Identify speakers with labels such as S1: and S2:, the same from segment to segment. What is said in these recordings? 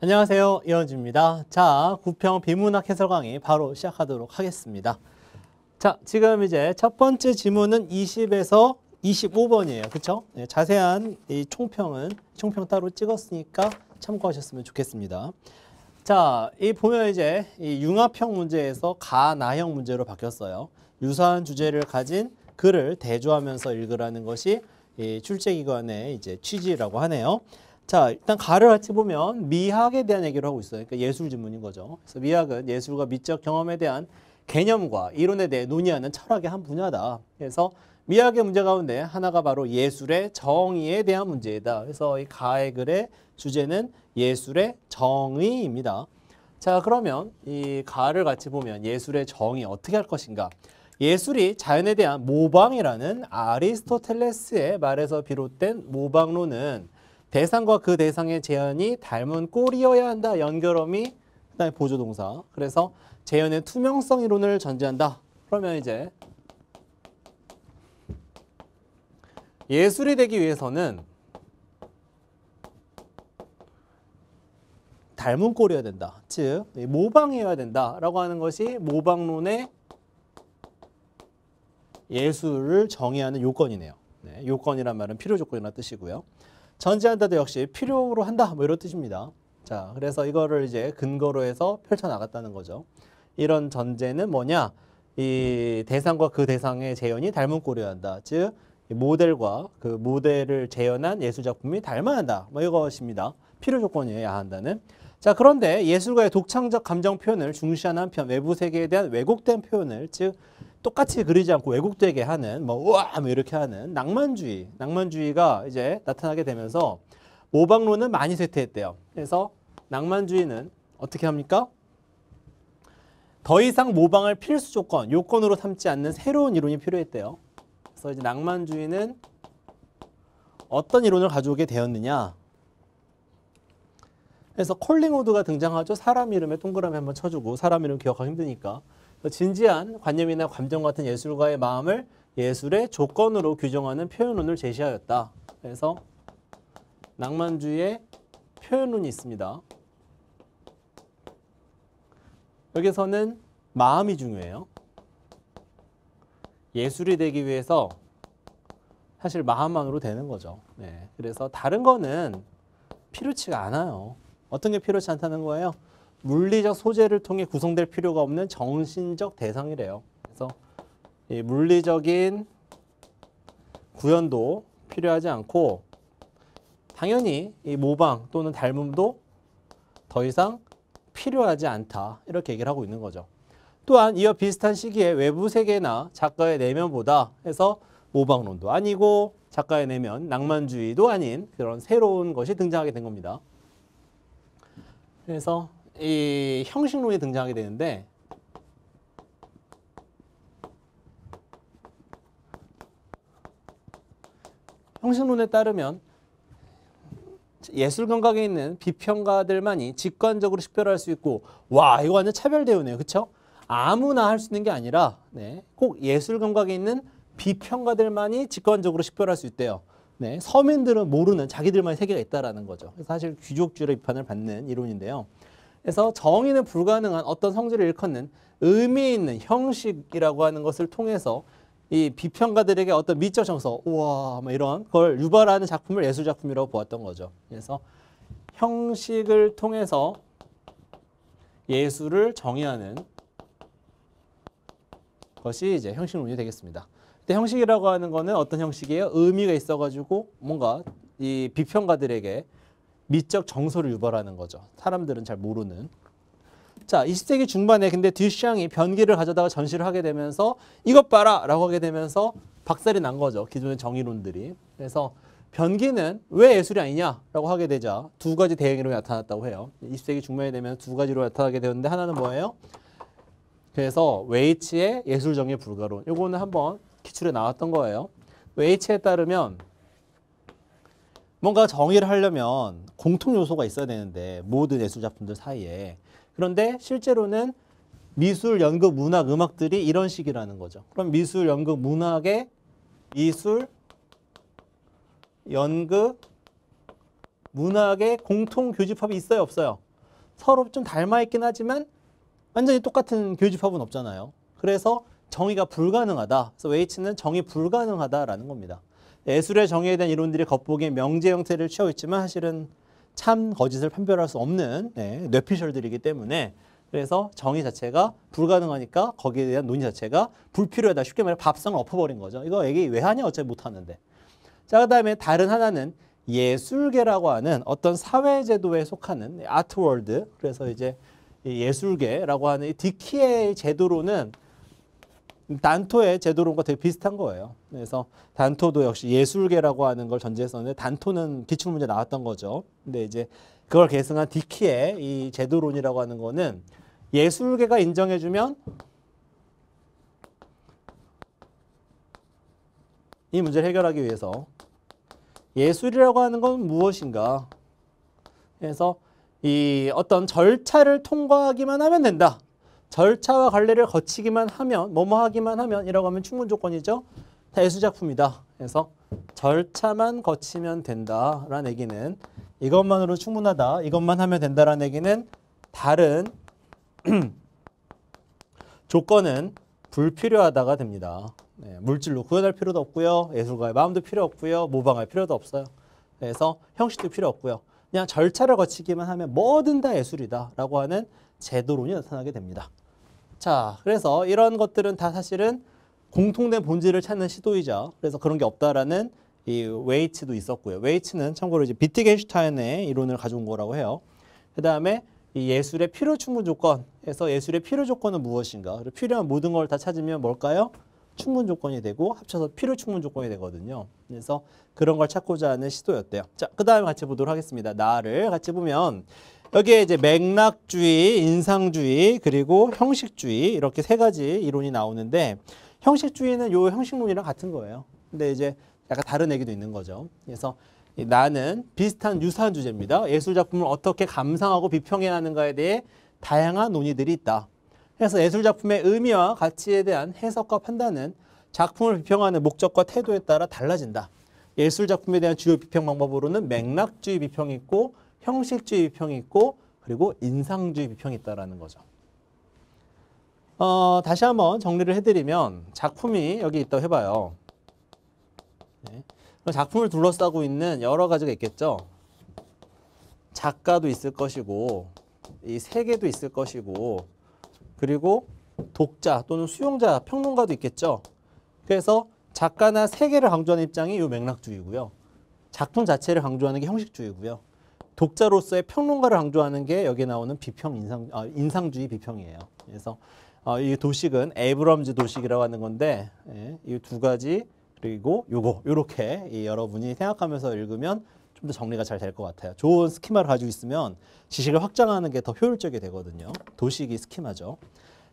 S1: 안녕하세요. 이현주입니다. 자, 구평 비문학 해설 강의 바로 시작하도록 하겠습니다. 자, 지금 이제 첫 번째 지문은 20에서 25번이에요. 그렇죠? 네, 자세한 이 총평은 총평 따로 찍었으니까 참고하셨으면 좋겠습니다. 자, 이 보면 이제 이 융합형 문제에서 가나형 문제로 바뀌었어요. 유사한 주제를 가진 글을 대조하면서 읽으라는 것이 이 출제기관의 이제 취지라고 하네요. 자, 일단 가를 같이 보면 미학에 대한 얘기를 하고 있어요. 그러니까 예술 지문인 거죠. 그래서 미학은 예술과 미적 경험에 대한 개념과 이론에 대해 논의하는 철학의 한 분야다. 그래서 미학의 문제 가운데 하나가 바로 예술의 정의에 대한 문제이다. 그래서 이 가의 글의 주제는 예술의 정의입니다. 자, 그러면 이 가를 같이 보면 예술의 정의 어떻게 할 것인가? 예술이 자연에 대한 모방이라는 아리스토텔레스의 말에서 비롯된 모방론은 대상과 그 대상의 재현이 닮은 꼴이어야 한다. 연결음이 그다음에 보조동사. 그래서 재현의 투명성 이론을 전제한다. 그러면 이제 예술이 되기 위해서는 닮은 꼴이어야 된다. 즉 모방이어야 된다라고 하는 것이 모방론의 예술을 정의하는 요건이네요. 네, 요건이란 말은 필요 조건이라는 뜻이고요. 전제한다도 역시 필요로 한다 뭐 이런 뜻입니다. 자, 그래서 이거를 이제 근거로 해서 펼쳐나갔다는 거죠. 이런 전제는 뭐냐? 이 대상과 그 대상의 재현이 닮은 꼴이 한다. 즉, 모델과 그 모델을 재현한 예술 작품이 닮아야 한다. 뭐 이것입니다. 필요 조건이어야 한다는. 자 그런데 예술가의 독창적 감정 표현을 중시하는 한편 외부 세계에 대한 왜곡된 표현을 즉 똑같이 그리지 않고 왜곡되게 하는 뭐 우와 뭐 이렇게 하는 낭만주의 낭만주의가 이제 나타나게 되면서 모방론은 많이 쇠퇴했대요. 그래서 낭만주의는 어떻게 합니까? 더 이상 모방을 필수 조건, 요건으로 삼지 않는 새로운 이론이 필요했대요. 그래서 이제 낭만주의는 어떤 이론을 가져오게 되었느냐? 그래서 콜링우드가 등장하죠. 사람 이름에 동그라미 한번 쳐주고 사람 이름 기억하기 힘드니까. 진지한 관념이나 감정 같은 예술가의 마음을 예술의 조건으로 규정하는 표현론을 제시하였다. 그래서 낭만주의의 표현론이 있습니다. 여기서는 마음이 중요해요. 예술이 되기 위해서 사실 마음만으로 되는 거죠. 네. 그래서 다른 거는 필요치가 않아요. 어떤 게 필요치 않다는 거예요? 물리적 소재를 통해 구성될 필요가 없는 정신적 대상이래요. 그래서 이 물리적인 구현도 필요하지 않고 당연히 이 모방 또는 닮음도 더 이상 필요하지 않다 이렇게 얘기를 하고 있는 거죠. 또한 이와 비슷한 시기에 외부 세계나 작가의 내면보다 해서 모방론도 아니고 작가의 내면 낭만주의도 아닌 그런 새로운 것이 등장하게 된 겁니다. 그래서 이 형식론이 등장하게 되는데 형식론에 따르면 예술 감각에 있는 비평가들만이 직관적으로 식별할 수 있고 와 이거 완전 차별 대우네요 그쵸 아무나 할 수 있는 게 아니라 네, 꼭 예술 감각에 있는 비평가들만이 직관적으로 식별할 수 있대요 네, 서민들은 모르는 자기들만의 세계가 있다라는 거죠. 그래서 사실 귀족주의 비판을 받는 이론인데요. 그래서 정의는 불가능한 어떤 성질을 일컫는 의미 있는 형식이라고 하는 것을 통해서 이 비평가들에게 어떤 미적 정서, 우와, 뭐 이런 걸 유발하는 작품을 예술 작품이라고 보았던 거죠. 그래서 형식을 통해서 예술을 정의하는 것이 이제 형식론이 되겠습니다. 근데 형식이라고 하는 거는 어떤 형식이에요? 의미가 있어가지고 뭔가 이 비평가들에게 미적 정서를 유발하는 거죠. 사람들은 잘 모르는. 자, 20세기 중반에 근데 듀샹이 변기를 가져다가 전시를 하게 되면서 이것 봐라! 라고 하게 되면서 박살이 난 거죠. 기존의 정의론들이. 그래서 변기는 왜 예술이 아니냐라고 하게 되자 두 가지 대응으로 나타났다고 해요. 20세기 중반이 되면 두 가지로 나타나게 되는데 하나는 뭐예요? 그래서 웨이츠의 예술 정의 불가론. 요거는 한번 기출에 나왔던 거예요. H에 따르면 뭔가 정의를 하려면 공통 요소가 있어야 되는데 모든 예술 작품들 사이에 그런데 실제로는 미술, 연극, 문학, 음악들이 이런 식이라는 거죠. 그럼 미술, 연극, 문학의 미술, 연극, 문학의 공통 교집합이 있어요, 없어요? 서로 좀 닮아 있긴 하지만 완전히 똑같은 교집합은 없잖아요. 그래서 정의가 불가능하다. 그래서 웨는 정의 불가능하다라는 겁니다. 예술의 정의에 대한 이론들이 겉보기에 명제 형태를 취하고 있지만 사실은 참 거짓을 판별할 수 없는 네, 뇌피셜들이기 때문에 그래서 정의 자체가 불가능하니까 거기에 대한 논의 자체가 불필요하다. 쉽게 말해 밥상을 엎어버린 거죠. 이거 얘기 왜 하냐 어차피 못하는데. 자 그다음에 다른 하나는 예술계라고 하는 어떤 사회제도에 속하는 아트월드 그래서 이제 예술계라고 하는 디키의 제도로는 단토의 제도론과 되게 비슷한 거예요. 그래서 단토도 역시 예술계라고 하는 걸 전제했었는데 단토는 기출문제 나왔던 거죠. 근데 이제 그걸 계승한 디키의 이 제도론이라고 하는 거는 예술계가 인정해주면 이 문제를 해결하기 위해서 예술이라고 하는 건 무엇인가 그서이 어떤 절차를 통과하기만 하면 된다. 절차와 관례를 거치기만 하면 뭐뭐 하기만 하면 이라고 하면 충분 조건이죠. 대수작품이다. 그래서 절차만 거치면 된다라는 얘기는 이것만으로 충분하다. 이것만 하면 된다라는 얘기는 다른 조건은 불필요하다가 됩니다. 네, 물질로 구현할 필요도 없고요. 예술가의 마음도 필요 없고요. 모방할 필요도 없어요. 그래서 형식도 필요 없고요. 그냥 절차를 거치기만 하면 뭐든 다 예술이다라고 하는 제도론이 나타나게 됩니다. 자, 그래서 이런 것들은 다 사실은 공통된 본질을 찾는 시도이자 그래서 그런 게 없다라는 이 웨이츠도 있었고요. 웨이츠는 참고로 이제 비트겐슈타인의 이론을 가져온 거라고 해요. 그 다음에 이 예술의 필요 충분 조건에서 예술의 필요 조건은 무엇인가? 필요한 모든 걸 다 찾으면 뭘까요? 충분 조건이 되고 합쳐서 필요 충분 조건이 되거든요. 그래서 그런 걸 찾고자 하는 시도였대요. 자, 그 다음에 같이 보도록 하겠습니다. 나를 같이 보면 여기에 이제 맥락주의, 인상주의, 그리고 형식주의 이렇게 세 가지 이론이 나오는데 형식주의는 요 형식론이랑 같은 거예요. 근데 이제 약간 다른 얘기도 있는 거죠. 그래서 나는 비슷한 유사한 주제입니다. 예술 작품을 어떻게 감상하고 비평해야 하는가에 대해 다양한 논의들이 있다. 그래서 예술 작품의 의미와 가치에 대한 해석과 판단은 작품을 비평하는 목적과 태도에 따라 달라진다. 예술 작품에 대한 주요 비평 방법으로는 맥락주의 비평이 있고 형식주의 비평이 있고 그리고 인상주의 비평이 있다라는 거죠. 어, 다시 한번 정리를 해드리면 작품이 여기 있다고 해봐요. 네. 작품을 둘러싸고 있는 여러 가지가 있겠죠. 작가도 있을 것이고 이 세계도 있을 것이고 그리고 독자 또는 수용자, 평론가도 있겠죠. 그래서 작가나 세계를 강조하는 입장이 이 맥락주의고요. 작품 자체를 강조하는 게 형식주의고요. 독자로서의 평론가를 강조하는 게 여기에 나오는 비평 인상 아, 인상주의 비평이에요. 그래서 어, 이 도식은 에브럼즈 도식이라고 하는 건데 예, 이두 가지 그리고 요거 요렇게 이 여러분이 생각하면서 읽으면 좀 더 정리가 잘 될 것 같아요. 좋은 스키마를 가지고 있으면 지식을 확장하는 게 더 효율적이 되거든요. 도식이 스키마죠.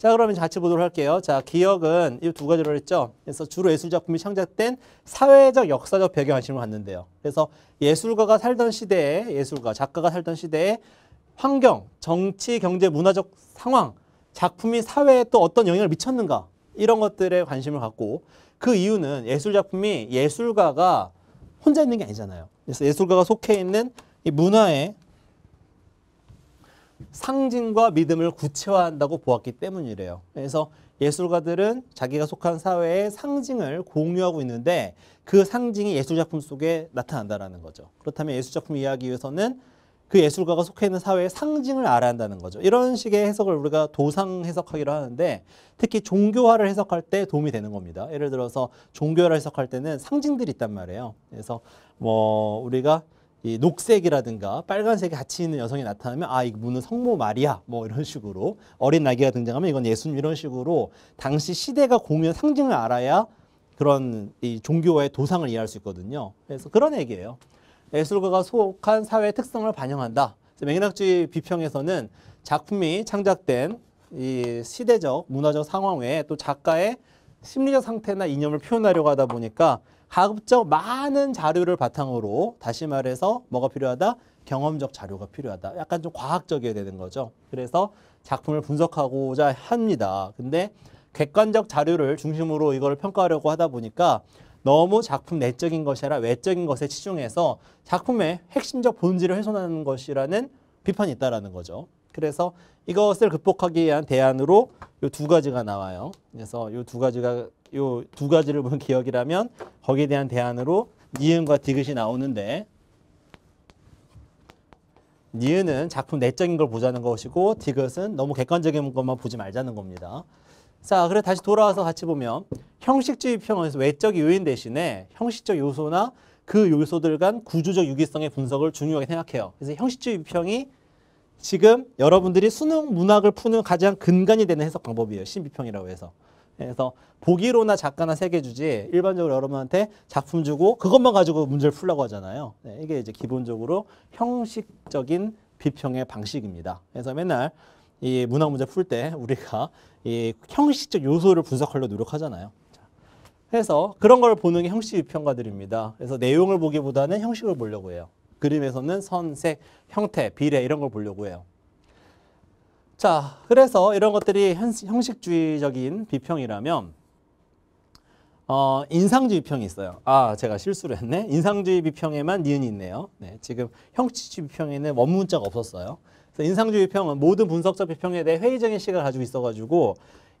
S1: 자, 그러면 같이 보도록 할게요. 자, 기억은 이 두 가지로 했죠. 그래서 주로 예술 작품이 창작된 사회적 역사적 배경 관심을 갖는데요. 그래서 예술가가 살던 시대에 예술가, 작가가 살던 시대에 환경, 정치, 경제, 문화적 상황, 작품이 사회에 또 어떤 영향을 미쳤는가 이런 것들에 관심을 갖고 그 이유는 예술 작품이 예술가가 혼자 있는 게 아니잖아요. 그래서 예술가가 속해 있는 이 문화의 상징과 믿음을 구체화한다고 보았기 때문이래요. 그래서 예술가들은 자기가 속한 사회의 상징을 공유하고 있는데 그 상징이 예술작품 속에 나타난다라는 거죠. 그렇다면 예술작품 이해하기 위해서는 그 예술가가 속해 있는 사회의 상징을 알아야 한다는 거죠. 이런 식의 해석을 우리가 도상 해석하기로 하는데 특히 종교화를 해석할 때 도움이 되는 겁니다. 예를 들어서 종교화를 해석할 때는 상징들이 있단 말이에요. 그래서 뭐 우리가 이 녹색이라든가 빨간색이 같이 있는 여성이 나타나면 아, 이 문은 성모 마리아 뭐 이런 식으로 어린 아기가 등장하면 이건 예수님 이런 식으로 당시 시대가 공유한 상징을 알아야 그런 이 종교와의 도상을 이해할 수 있거든요. 그래서 그런 얘기예요. 예술가가 속한 사회의 특성을 반영한다. 맥락주의 비평에서는 작품이 창작된 이 시대적 문화적 상황 외에 또 작가의 심리적 상태나 이념을 표현하려고 하다 보니까 가급적 많은 자료를 바탕으로 다시 말해서 뭐가 필요하다? 경험적 자료가 필요하다. 약간 좀 과학적이어야 되는 거죠. 그래서 작품을 분석하고자 합니다. 근데 객관적 자료를 중심으로 이걸 평가하려고 하다 보니까 너무 작품 내적인 것이 아니라 외적인 것에 치중해서 작품의 핵심적 본질을 훼손하는 것이라는 비판이 있다라는 거죠. 그래서 이것을 극복하기 위한 대안으로 이 두 가지가 나와요. 그래서 이 두 가지가 요두 가지를 본 기억이라면 거기에 대한 대안으로 니은과 디귿이 나오는데 니은은 작품 내적인 걸 보자는 것이고 디귿은 너무 객관적인 것만 보지 말자는 겁니다. 자, 그래 다시 돌아와서 같이 보면 형식주의 평에서 외적 요인 대신에 형식적 요소나 그 요소들 간 구조적 유기성의 분석을 중요하게 생각해요. 그래서 형식주의 평이 지금 여러분들이 수능 문학을 푸는 가장 근간이 되는 해석 방법이에요. 신비평이라고 해서. 그래서 보기로나 작가나 세계 주지 일반적으로 여러분한테 작품 주고 그것만 가지고 문제를 풀라고 하잖아요. 네, 이게 이제 기본적으로 형식적인 비평의 방식입니다. 그래서 맨날 이 문학 문제 풀 때 우리가 이 형식적 요소를 분석하려 노력하잖아요. 그래서 그런 걸 보는 게 형식 비평가들입니다. 그래서 내용을 보기보다는 형식을 보려고 해요. 그림에서는 선색, 형태, 비례 이런 걸 보려고 해요. 자, 그래서 이런 것들이 형식주의적인 비평이라면 어, 인상주의 비평이 있어요. 아, 제가 실수를 했네. 인상주의 비평에만 니은이 있네요. 네, 지금 형식주의 비평에는 원문자가 없었어요. 그래서 인상주의 비평은 모든 분석적 비평에 대해 회의적인 시각을 가지고 있어가지고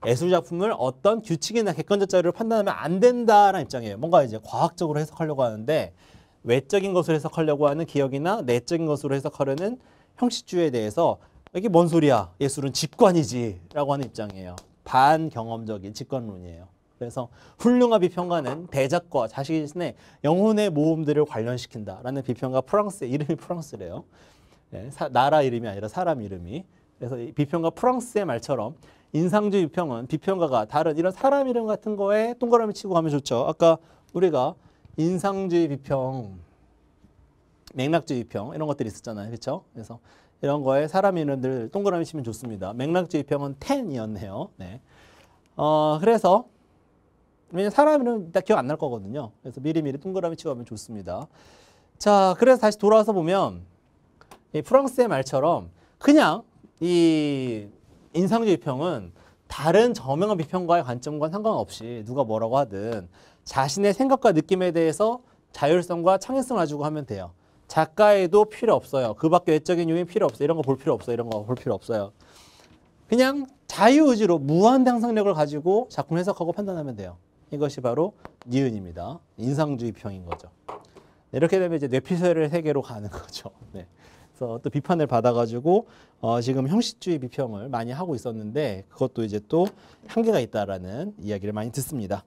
S1: 예술 작품을 어떤 규칙이나 객관적 자료를 판단하면 안 된다라는 입장이에요. 뭔가 이제 과학적으로 해석하려고 하는데 외적인 것으로 해석하려고 하는 기억이나 내적인 것으로 해석하려는 형식주의에 대해서 이게 뭔 소리야? 예술은 직관이지 라고 하는 입장이에요. 반경험적인 직관론이에요. 그래서 훌륭한 비평가는 대작과 자신의 영혼의 모험들을 관련시킨다라는 비평가 프랑스 이름이 프랑스래요. 네, 사, 나라 이름이 아니라 사람 이름이. 그래서 비평가 프랑스의 말처럼 인상주의 비평은 비평가가 다른 이런 사람 이름 같은 거에 동그라미 치고 가면 좋죠. 아까 우리가 인상주의 비평, 맥락주의 비평 이런 것들이 있었잖아요. 그렇죠? 그래서 이런 거에 사람 이름들 동그라미 치면 좋습니다. 맥락주의평은 10이었네요. 네. 어, 그래서 왜냐면 사람 이름 일 기억 안 날 거거든요. 그래서 미리미리 동그라미 치고 하면 좋습니다. 자, 그래서 다시 돌아와서 보면 이 프랑스의 말처럼 그냥 이 인상주의 평은 다른 저명한 비평가의 관점과 상관없이 누가 뭐라고 하든 자신의 생각과 느낌에 대해서 자율성과 창의성을 가지고 하면 돼요. 작가에도 필요 없어요. 그 밖에 외적인 요인 필요 없어. 요 이런 거 볼 필요 없어. 요 이런 거 볼 필요 없어요. 그냥 자유의지로 무한 상상력을 가지고 작품 해석하고 판단하면 돼요. 이것이 바로 니은입니다. 인상주의 평인 거죠. 네, 이렇게 되면 이제 뇌피셜의 세계로 가는 거죠. 네. 그래서 또 비판을 받아가지고 어 지금 형식주의 비평을 많이 하고 있었는데 그것도 이제 또 한계가 있다라는 이야기를 많이 듣습니다.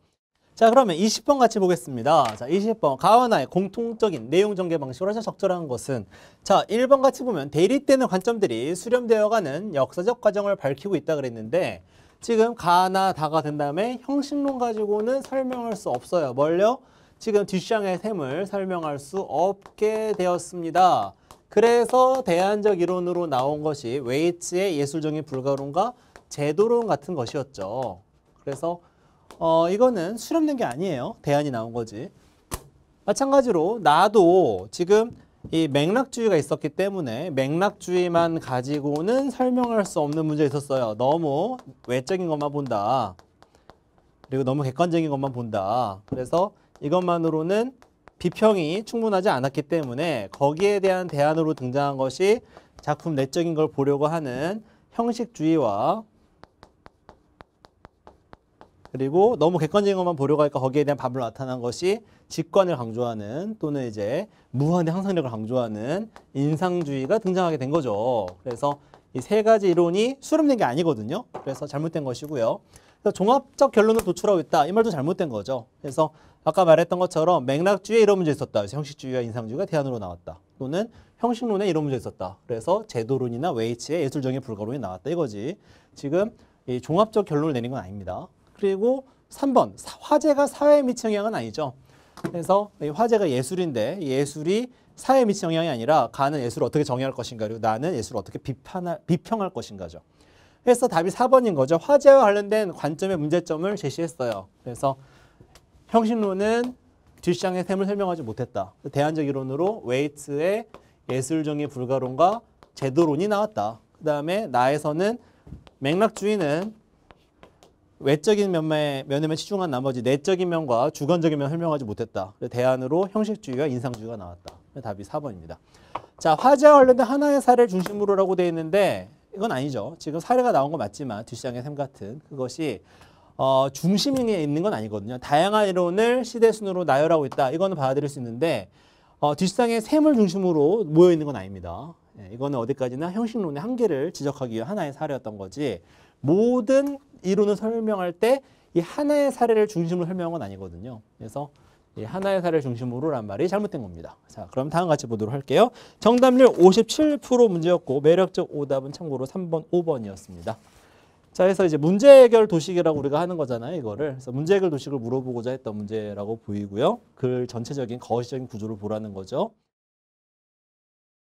S1: 자 그러면 20번 같이 보겠습니다. 자 20번 가와나의 공통적인 내용 전개 방식으로 해서 적절한 것은 자 1번 같이 보면 대립되는 관점들이 수렴되어가는 역사적 과정을 밝히고 있다 그랬는데 지금 가나 다가 된 다음에 형식론 가지고는 설명할 수 없어요. 뭘요? 지금 뒷시장의 셈을 설명할 수 없게 되었습니다. 그래서 대안적 이론으로 나온 것이 웨이츠의 예술적인 불가론과 제도론 같은 것이었죠. 그래서 어, 이거는 수렴된 게 아니에요. 대안이 나온 거지. 마찬가지로 나도 지금 이 맥락주의가 있었기 때문에 맥락주의만 가지고는 설명할 수 없는 문제가 있었어요. 너무 외적인 것만 본다. 그리고 너무 객관적인 것만 본다. 그래서 이것만으로는 비평이 충분하지 않았기 때문에 거기에 대한 대안으로 등장한 것이 작품 내적인 걸 보려고 하는 형식주의와 그리고 너무 객관적인 것만 보려고 하니까 거기에 대한 반을 나타난 것이 직관을 강조하는 또는 이제 무한의 항상력을 강조하는 인상주의가 등장하게 된 거죠. 그래서 이 세 가지 이론이 수렴된 게 아니거든요. 그래서 잘못된 것이고요. 그래서 종합적 결론을 도출하고 있다. 이 말도 잘못된 거죠. 그래서 아까 말했던 것처럼 맥락주의에 이런 문제 있었다. 그래서 형식주의와 인상주의가 대안으로 나왔다. 또는 형식론에 이런 문제 있었다. 그래서 제도론이나 웨이츠의 예술적인 불가론이 나왔다. 이거지. 지금 이 종합적 결론을 내린 건 아닙니다. 그리고 3번 화재가 사회에 미치는 영향은 아니죠. 그래서 화재가 예술인데 예술이 사회에 미치 영향이 아니라 가는 예술을 어떻게 정의할 것인가 그리고 나는 예술을 어떻게 비판할, 비평할 것인가죠. 그래서 답이 4번인 거죠. 화재와 관련된 관점의 문제점을 제시했어요. 그래서 형식론은 뒷장의 셈을 설명하지 못했다. 대안적 이론으로 웨이츠의 예술정의 불가론과 제도론이 나왔다. 그 다음에 나에서는 맥락주의는 외적인 면에, 면에만 치중한 나머지 내적인 면과 주관적인 면을 설명하지 못했다. 대안으로 형식주의와 인상주의가 나왔다. 답이 4번입니다. 자, 화재와 관련된 하나의 사례를 중심으로라고 되어 있는데 이건 아니죠. 지금 사례가 나온 건 맞지만 뒷시장의 셈 같은 그것이 어, 중심에 있는 건 아니거든요. 다양한 이론을 시대순으로 나열하고 있다. 이거는 받아들일 수 있는데 어, 뒷시장의 셈을 중심으로 모여 있는 건 아닙니다. 예, 이거는 어디까지나 형식론의 한계를 지적하기 위한 하나의 사례였던 거지 모든 이론을 설명할 때 이 하나의 사례를 중심으로 설명한 건 아니거든요. 그래서 이 하나의 사례를 중심으로란 말이 잘못된 겁니다. 자, 그럼 다음 같이 보도록 할게요. 정답률 57% 문제였고 매력적 오답은 참고로 3번, 5번이었습니다. 자, 그래서 이제 문제 해결 도식이라고 우리가 하는 거잖아요, 이거를. 그래서 문제 해결 도식을 물어보고자 했던 문제라고 보이고요. 그 전체적인 거시적인 구조를 보라는 거죠.